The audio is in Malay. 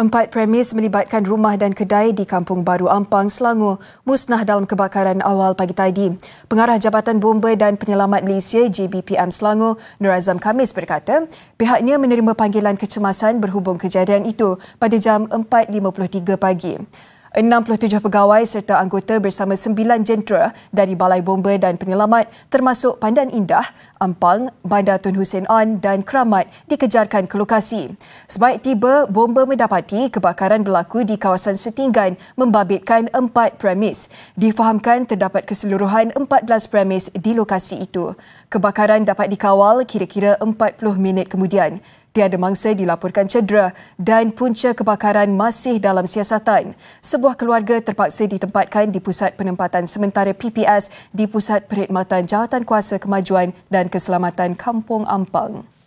Empat premis melibatkan rumah dan kedai di Kampung Baru Ampang, Selangor musnah dalam kebakaran awal pagi tadi. Pengarah Jabatan Bomba dan Penyelamat Malaysia JBPM Selangor, Nur Azam Khamis berkata, pihaknya menerima panggilan kecemasan berhubung kejadian itu pada jam 4.53 pagi. 67 pegawai serta anggota bersama 9 jentera dari Balai Bomba dan Penyelamat termasuk Pandan Indah, Ampang, Bandar Tun Hussein An dan Keramat dikejarkan ke lokasi. Sebaik tiba, bomba mendapati kebakaran berlaku di kawasan Setinggan membabitkan 4 premis. Difahamkan terdapat keseluruhan 14 premis di lokasi itu. Kebakaran dapat dikawal kira-kira 40 minit kemudian tiada mangsa dilaporkan cedera dan punca kebakaran masih dalam siasatan. Sebuah keluarga terpaksa ditempatkan di Pusat Penempatan Sementara PPS di Pusat Perkhidmatan Jawatan Kuasa Kemajuan dan Keselamatan Kampung Ampang.